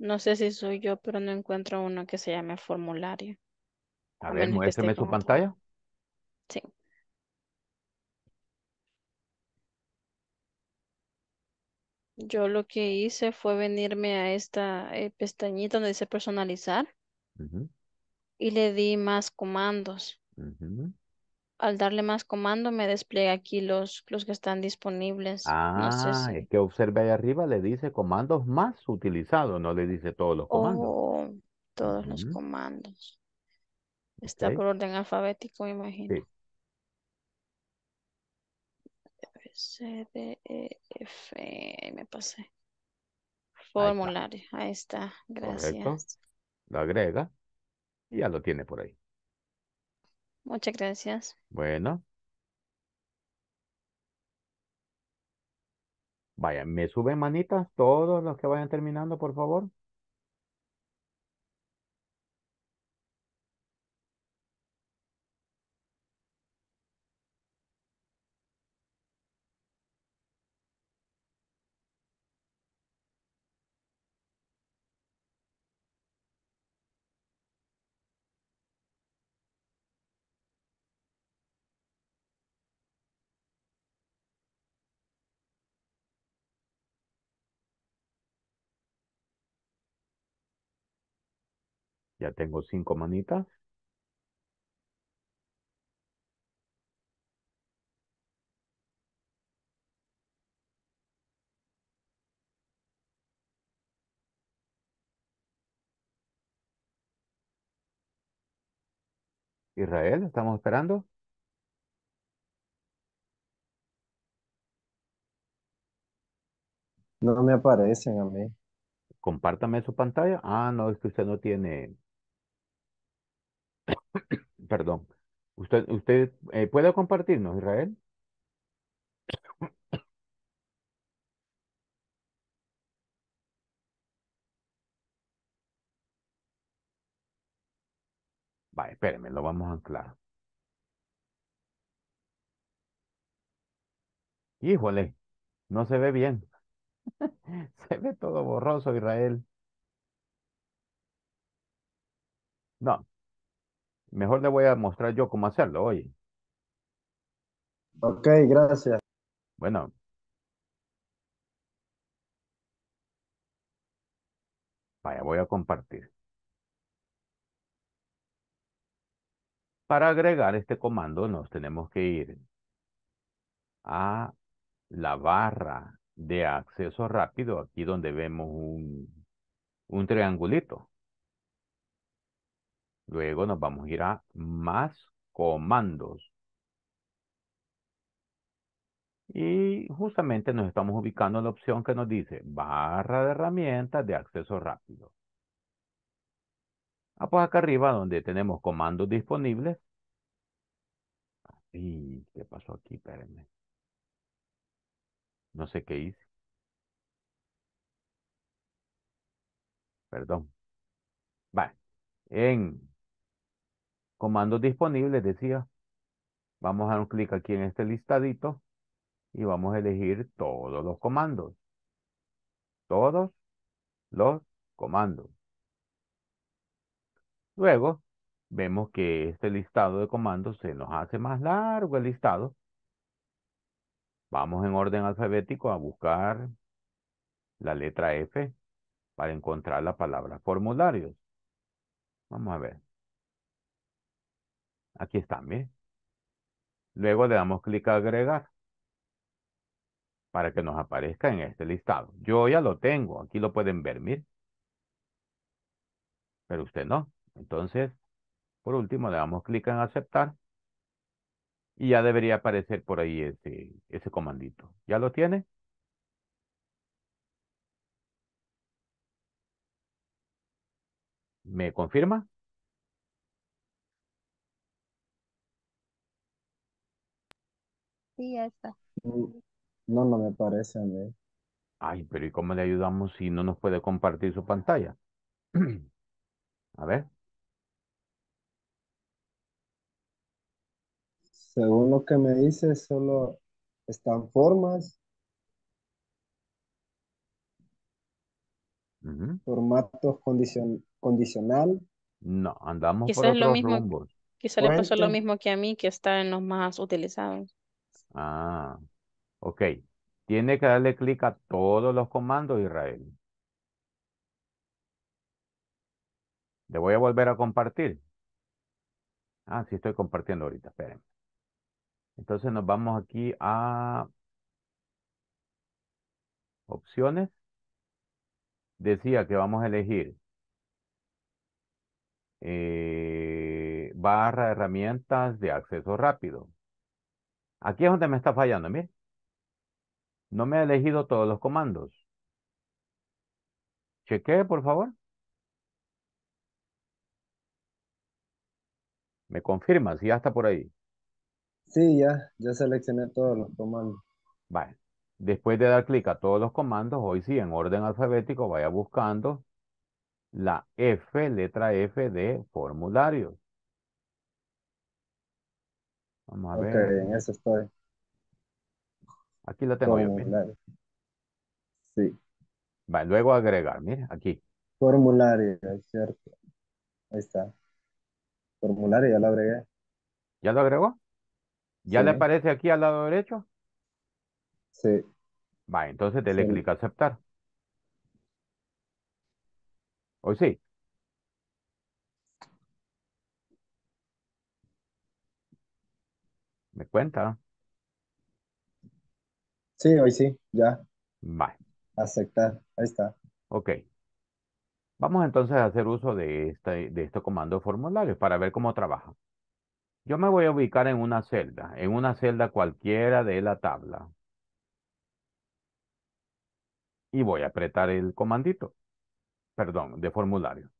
No sé si soy yo, pero no encuentro uno que se llame formulario. A, ver, muéstrame su pantalla. Sí. Yo lo que hice fue venirme a esta eh, pestañita donde dice personalizar y le di más comandos. Al darle más comandos me despliega aquí los, los que están disponibles. Ah, es que observe ahí arriba, le dice comandos más utilizados, no le dice todos los comandos. Oh, todos los comandos. Está por orden alfabético, imagino. sí. C, D, E, F. me pasé. Formulario. Ahí está. Gracias. Lo agrega. Y ya lo tiene por ahí. Muchas gracias. Bueno. Vaya, me suben manitas todos los que vayan terminando, por favor. tengo cinco manitas. Israel, estamos esperando. No me aparecen a mí. Compártame su pantalla. Ah, no, es que usted no tiene Perdón. ¿Usted, usted eh, puede compartirnos, Israel? Va, espérenme, lo vamos a anclar. Híjole, no se ve bien. se ve todo borroso, Israel. No, Mejor le voy a mostrar yo cómo hacerlo, hoy. Ok, gracias. Bueno. Vaya, voy a compartir. Para agregar este comando nos tenemos que ir a la barra de acceso rápido, aquí donde vemos un, un triangulito. Luego nos vamos a ir a más comandos. Y justamente nos estamos ubicando en la opción que nos dice barra de herramientas de acceso rápido. Ah, pues acá arriba donde tenemos comandos disponibles. Y ¿qué pasó aquí? Espérenme. No sé qué hice. Perdón. Vale. En Comandos disponibles, decía. Vamos a dar un clic aquí en este listadito y vamos a elegir todos los comandos. Todos los comandos. Luego, vemos que este listado de comandos se nos hace más largo el listado. Vamos en orden alfabético a buscar la letra F para encontrar la palabra formularios. Vamos a ver. Aquí está, mire. Luego le damos clic a agregar para que nos aparezca en este listado. Yo ya lo tengo, aquí lo pueden ver, mire. Pero usted no. Entonces, por último, le damos clic en aceptar y ya debería aparecer por ahí ese, ese comandito. ¿Ya lo tiene? ¿Me confirma? Mm, no, no me parece a mí. Ay, pero ¿y cómo le ayudamos si no nos puede compartir su pantalla? a ver. Según lo que me dice, solo están formas. Formatos condicional. No, andamos por otros lo mismo, rumbos. le pasó lo mismo que a mí, que está en los más utilizados. Ah, ok. Tiene que darle clic a todos los comandos, Israel. Le voy a volver a compartir. Ah, sí estoy compartiendo ahorita, espérenme. Entonces nos vamos aquí a opciones. Decía que vamos a elegir eh, barra herramientas de acceso rápido. Aquí es donde me está fallando, mire. No me ha elegido todos los comandos. Chequee, por favor. ¿Me confirma si ya está por ahí? Sí, ya, ya seleccioné todos los comandos. Vale. Después de dar clic a todos los comandos, hoy sí, en orden alfabético, vaya buscando la F, letra F de formulario. Vamos a en eso estoy. Aquí lo tengo bien. Sí, Va, luego agregar, mire, aquí. formulario, es cierto. Ahí está. Formulario, ya lo agregué. ¿Ya lo agregó? ¿Ya le aparece aquí al lado derecho? sí, Va, entonces dele le clic a aceptar. Hoy sí. ¿Me cuenta? Sí, hoy sí, ya, Vale. aceptar. Ahí está. Ok. Vamos entonces a hacer uso de este, de comando de formularios para ver cómo trabaja. Yo me voy a ubicar en una celda, en una celda cualquiera de la tabla. Y voy a apretar el comandito, perdón, de formulario.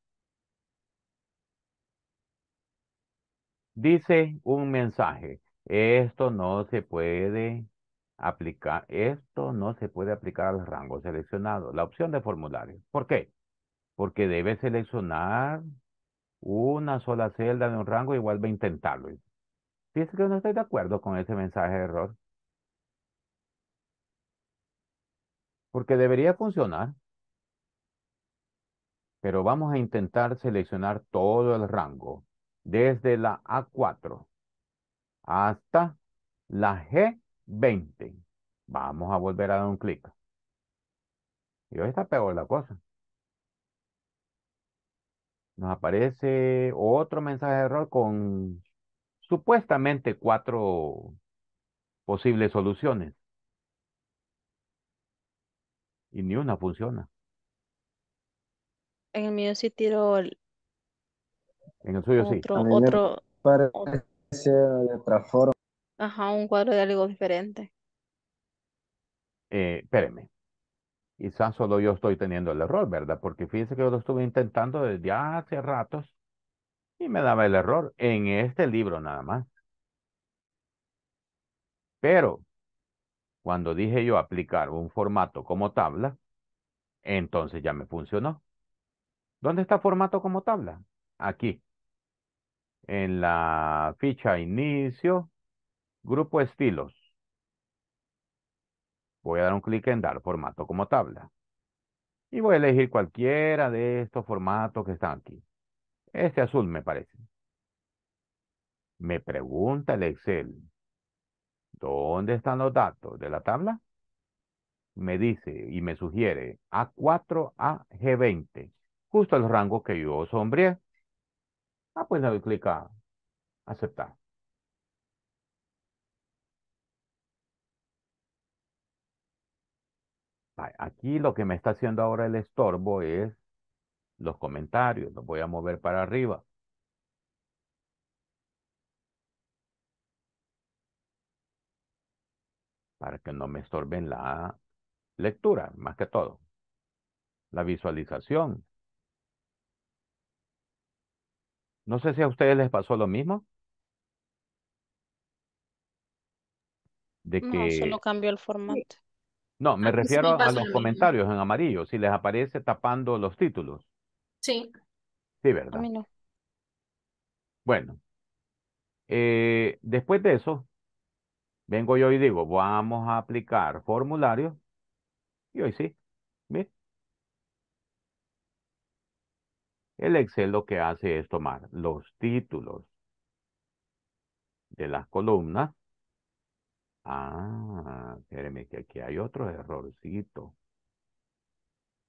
Dice un mensaje. Esto no se puede aplicar, esto no se puede aplicar al rango seleccionado, la opción de formulario. ¿Por qué? Porque debe seleccionar una sola celda de un rango y va a intentarlo. es que no estoy de acuerdo con ese mensaje de error. Porque debería funcionar. Pero vamos a intentar seleccionar todo el rango desde la A4 hasta la G20. Vamos a volver a dar un clic. Y hoy está peor la cosa. Nos aparece otro mensaje de error con supuestamente cuatro posibles soluciones. Y ni una funciona. En el mío sí tiro el... En el suyo sí. otro, de otra forma. Ajá, un cuadro de algo diferente. Eh, espéreme. Quizás solo yo estoy teniendo el error, ¿verdad? Porque fíjense que yo lo estuve intentando desde hace ratos y me daba el error en este libro nada más. Pero cuando dije yo aplicar un formato como tabla, entonces ya me funcionó. ¿Dónde está formato como tabla? Aquí en la ficha inicio, grupo estilos. Voy a dar un clic en dar formato como tabla. Y voy a elegir cualquiera de estos formatos que están aquí. Este azul me parece. Me pregunta el Excel. ¿Dónde están los datos de la tabla? Me dice y me sugiere A4 a G20, justo el rango que yo sombreé. Ah, pues doy clic a aceptar. Aquí lo que me está haciendo ahora el estorbo es los comentarios. Los voy a mover para arriba. Para que no me estorben la lectura, más que todo. La visualización. No sé si a ustedes les pasó lo mismo, de No, solo cambió el formato. No, me refiero a los comentarios en amarillo, si les aparece tapando los títulos. Sí, Sí, ¿verdad? Bueno, eh, después de eso, vengo yo y digo, vamos a aplicar formulario. Y hoy sí, El Excel lo que hace es tomar los títulos de las columnas. Ah, espéreme que aquí hay otro errorcito.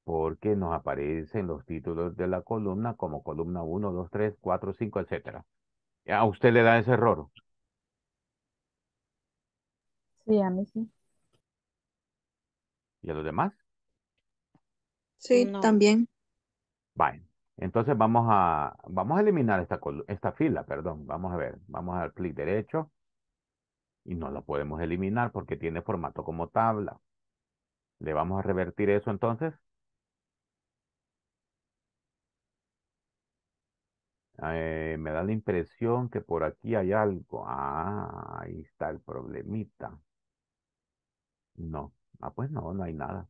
Porque nos aparecen los títulos de la columna como columna 1, 2, 3, 4, 5, etc. ¿A usted le da ese error? Sí, a mí sí. ¿Y a los demás? Sí, también. Vale. Entonces vamos a, vamos a eliminar esta, esta fila, perdón. Vamos a ver, vamos al clic derecho y no la podemos eliminar porque tiene formato como tabla. Le vamos a revertir eso entonces. Eh, me da la impresión que por aquí hay algo. Ah, ahí está el problemita. No. Ah, pues no, no hay nada.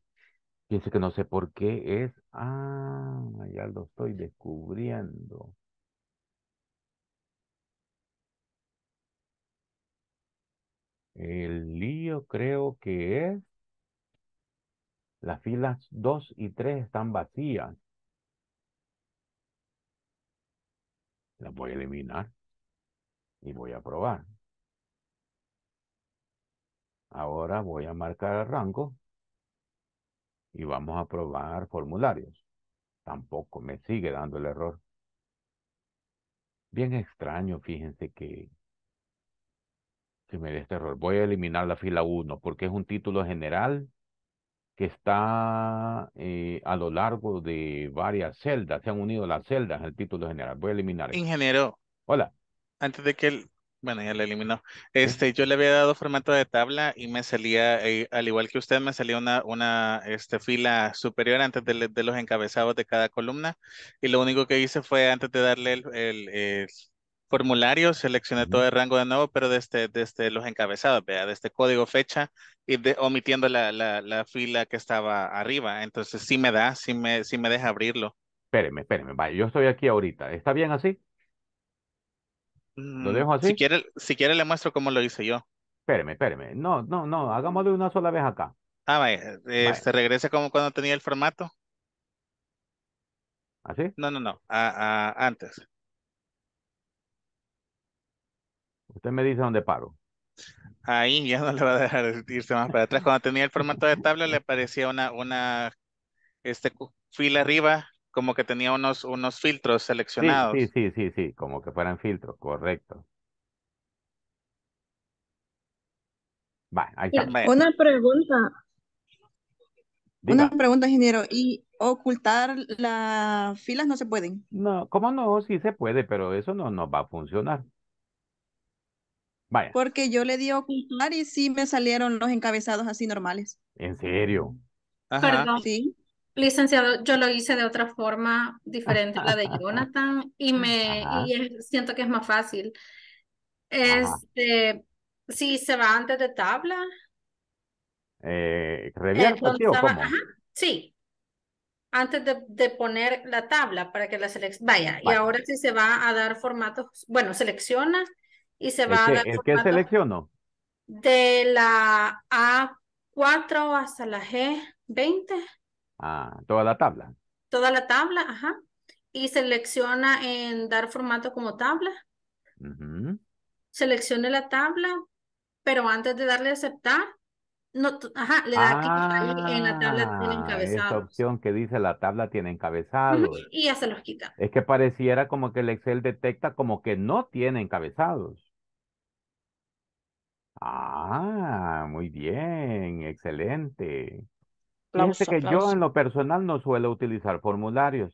Fíjense que no sé por qué es. Ah, ya lo estoy descubriendo. El lío creo que es. Las filas 2 y 3 están vacías. Las voy a eliminar y voy a probar. Ahora voy a marcar el rango y vamos a probar formularios. Tampoco me sigue dando el error. Bien extraño, fíjense que, que me dé este error. Voy a eliminar la fila 1 porque es un título general que está eh, a lo largo de varias celdas. Se han unido las celdas el título general. Voy a eliminar. Ingeniero. Hola. Antes de que bueno, ya la eliminó. Este, yo le había dado formato de tabla y me salía, eh, al igual que usted, me salía una, una este, fila superior antes de, los encabezados de cada columna. Y lo único que hice fue antes de darle el, el, formulario, seleccioné todo el rango de nuevo, pero desde, este, desde este, los encabezados, vea, desde este código fecha y de, omitiendo la, la, la, fila que estaba arriba. Entonces sí me da, sí me, sí me deja abrirlo. Espéreme, espéreme, vaya, yo estoy aquí ahorita. ¿Está bien así? Mm, ¿Lo dejo así? Si quiere, si quiere le muestro cómo lo hice yo. Espéreme, espéreme. No, no, no. Hagámoslo una sola vez acá. Ah, eh, vaya. ¿Se regresa como cuando tenía el formato? ¿Así? ¿Ah, no, no, no. antes. Usted me dice dónde paro. Ahí ya no le va a dejar irse más para atrás. Cuando tenía el formato de tabla le aparecía una, una este, fila arriba como que tenía unos, unos filtros seleccionados. Sí, sí, sí, sí, como que fueran filtros, correcto. Va, ahí está. Una pregunta. Una pregunta, ingeniero. ¿Y ocultar las filas no se pueden? No, ¿cómo no? Sí se puede, pero eso no nos va a funcionar. Vaya. Porque yo le di ocultar y sí me salieron los encabezados así normales. ¿En serio? Ajá. Perdón. Sí. Licenciado, yo lo hice de otra forma diferente a la de Jonathan y me siento que es más fácil. Este, si se va antes de tabla. Eh, sí. Antes de, poner la tabla para que la seleccione. vaya. Y ahora sí se va a dar formatos. Bueno, selecciona y se va a dar. qué selecciono? De la A4 hasta la G20. Ah, toda la tabla. Toda la tabla, ajá. Y selecciona en dar formato como tabla. Seleccione la tabla, pero antes de darle a aceptar, no, ajá, le da en la tabla tiene ah, encabezado. Esta opción que dice la tabla tiene encabezados y ya se los quita. Es que pareciera como que el Excel detecta como que no tiene encabezados. Ah, muy bien, excelente. Fíjense que yo en lo personal no suelo utilizar formularios.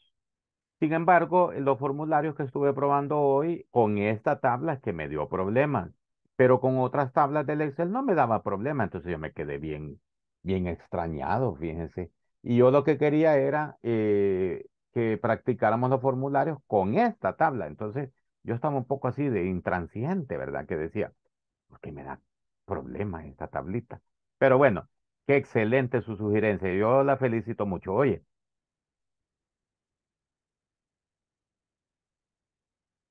Sin embargo, los formularios que estuve probando hoy con esta tabla es que me dio problemas, pero con otras tablas del Excel no me daba problema, entonces yo me quedé bien, bien extrañado, fíjense. Y yo lo que quería era eh, que practicáramos los formularios con esta tabla. Entonces yo estaba un poco así de intransigente, ¿verdad? Que decía, ¿por qué me da problemas esta tablita. Pero bueno, Qué excelente su sugerencia. Yo la felicito mucho. Oye.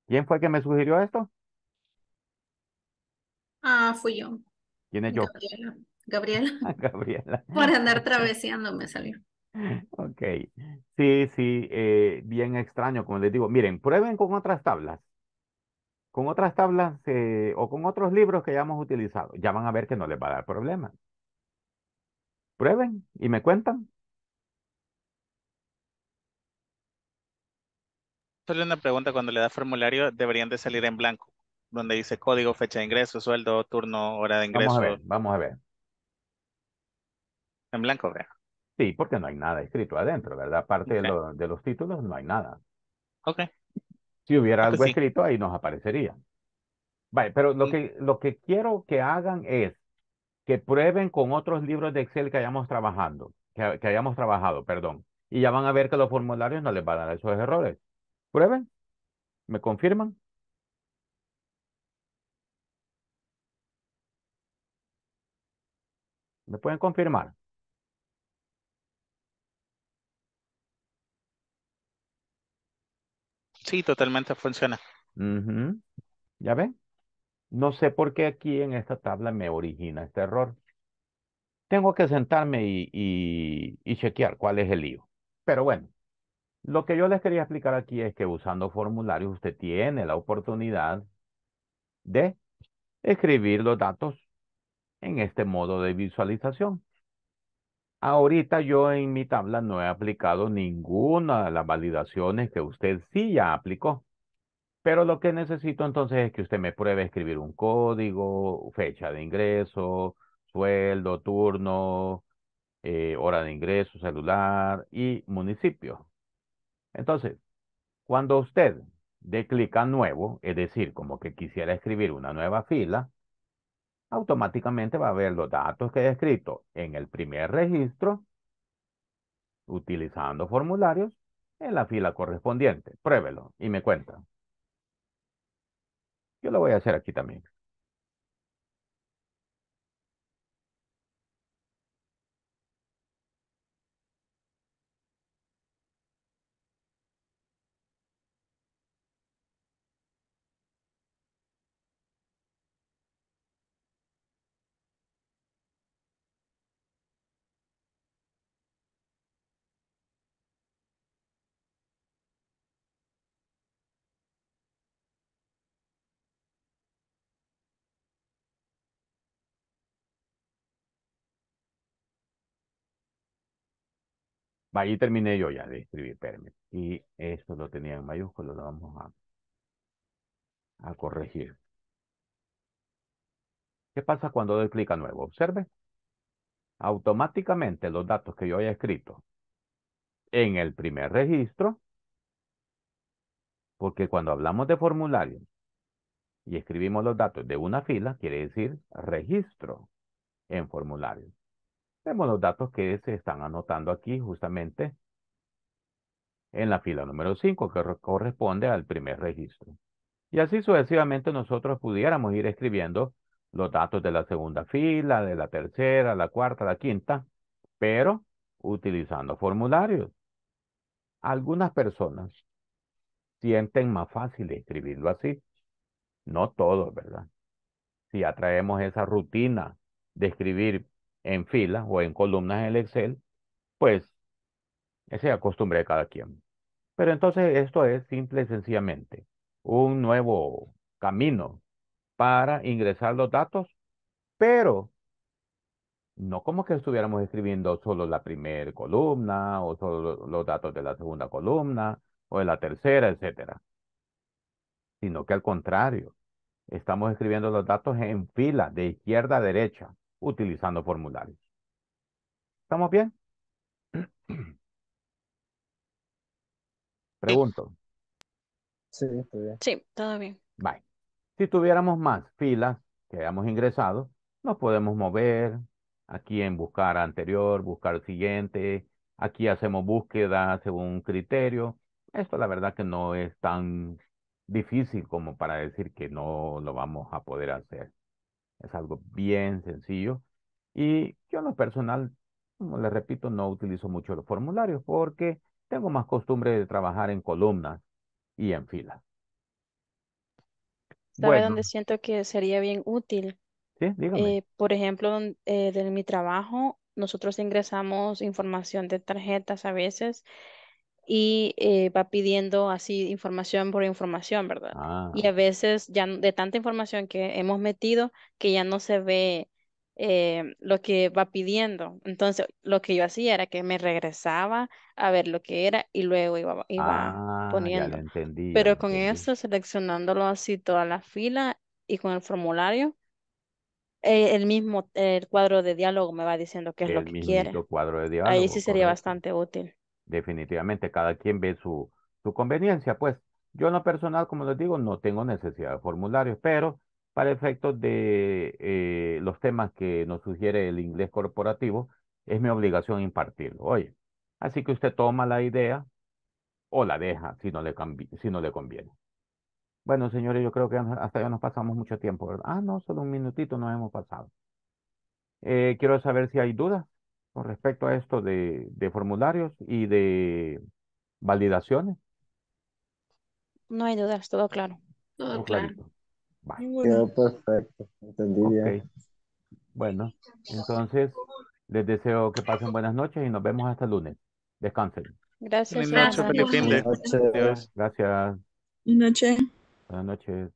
¿Quién fue que me sugirió esto? Ah, fui yo. ¿Quién es yo? Gabriela. Gabriela. Por andar traveseando me salió. Ok. Sí, sí, eh, bien extraño, como les digo. Miren, prueben con otras tablas. Con otras tablas eh, o con otros libros que hemos utilizado. Ya van a ver que no les va a dar problema. Prueben y me cuentan. Solo una pregunta, cuando le da formulario, deberían de salir en blanco, donde dice código, fecha de ingreso, sueldo, turno, hora de ingreso. Vamos a ver, vamos a ver. En blanco, vea. Sí, porque no hay nada escrito adentro, ¿verdad? Aparte de, los títulos, no hay nada. Ok. Si hubiera ah, pues algo escrito, ahí nos aparecería. Vale, pero lo mm. que, lo que quiero que hagan es que prueben con otros libros de Excel que hayamos trabajando, que, hayamos trabajado, perdón. Y ya van a ver que los formularios no les van a dar esos errores. Prueben. ¿Me confirman? ¿Me pueden confirmar? Sí, totalmente funciona. ¿Ya ven? No sé por qué aquí en esta tabla me origina este error. Tengo que sentarme y, chequear cuál es el lío. Pero bueno, lo que yo les quería explicar aquí es que usando formularios usted tiene la oportunidad de escribir los datos en este modo de visualización. Ahorita yo en mi tabla no he aplicado ninguna de las validaciones que usted sí ya aplicó. Pero lo que necesito entonces es que usted me pruebe escribir un código, fecha de ingreso, sueldo, turno, eh, hora de ingreso, celular y municipio. Entonces, cuando usted dé clic a nuevo, es decir, como que quisiera escribir una nueva fila, automáticamente va a ver los datos que he escrito en el primer registro, utilizando formularios, en la fila correspondiente. Pruébelo y me cuenta. Yo lo voy a hacer aquí también. Ahí terminé yo ya de escribir, permit. Y esto lo tenía en mayúsculo, lo vamos a, corregir. ¿Qué pasa cuando doy clic a nuevo? Observe. Automáticamente los datos que yo haya escrito en el primer registro, porque cuando hablamos de formulario y escribimos los datos de una fila, quiere decir registro en formulario. Vemos los datos que se están anotando aquí justamente en la fila número 5 que corresponde al primer registro. Y así sucesivamente nosotros pudiéramos ir escribiendo los datos de la segunda fila, de la tercera, la cuarta, la quinta, pero utilizando formularios. Algunas personas sienten más fácil escribirlo así. No todos, ¿verdad? Si atraemos esa rutina de escribir en filas o en columnas en el Excel, pues esa es la costumbre de cada quien. Pero entonces esto es simple y sencillamente un nuevo camino para ingresar los datos, pero no como que estuviéramos escribiendo solo la primera columna o solo los datos de la segunda columna o de la tercera, etcétera. Sino que al contrario, estamos escribiendo los datos en fila de izquierda a derecha utilizando formularios. ¿Estamos bien? Pregunto. Sí, todo bien. Bye. Si tuviéramos más filas que hayamos ingresado, nos podemos mover aquí en buscar anterior, buscar siguiente. Aquí hacemos búsqueda según criterio. Esto la verdad que no es tan difícil como para decir que no lo vamos a poder hacer. Es algo bien sencillo. Y yo en lo personal, como les repito, no utilizo mucho los formularios porque tengo más costumbre de trabajar en columnas y en filas. ¿Sabe dónde siento que sería bien útil? Sí, dígame. Eh, por ejemplo, en eh, de mi trabajo, nosotros ingresamos información de tarjetas a veces y eh, va pidiendo así información por información, ¿verdad? Y ah. a veces ya de tanta información que hemos metido que ya no se ve eh, lo que va pidiendo. Entonces, lo que yo hacía era que me regresaba a ver lo que era y luego iba, iba ah, poniendo. Pero con esto eso, seleccionándolo así toda la fila y con el formulario, eh, el mismo el cuadro de diálogo me va diciendo qué es lo que quiere. Cuadro Ahí sí sería bastante útil definitivamente cada quien ve su, conveniencia, pues. Yo en lo personal, como les digo, no tengo necesidad de formularios, pero para efectos de eh, los temas que nos sugiere el inglés corporativo, es mi obligación impartirlo. Oye, así que usted toma la idea o la deja si no le, si no le conviene. Bueno, señores, yo creo que hasta ya nos pasamos mucho tiempo, ¿verdad? Ah, no, solo un minutito nos hemos pasado. Eh, quiero saber si hay dudas con respecto a esto de, de formularios y de validaciones? No hay dudas, todo claro. Todo, claro. perfecto, entendí Bueno, entonces les deseo que pasen buenas noches y nos vemos hasta el lunes. Descansen. Gracias. Gracias. Buenas noches.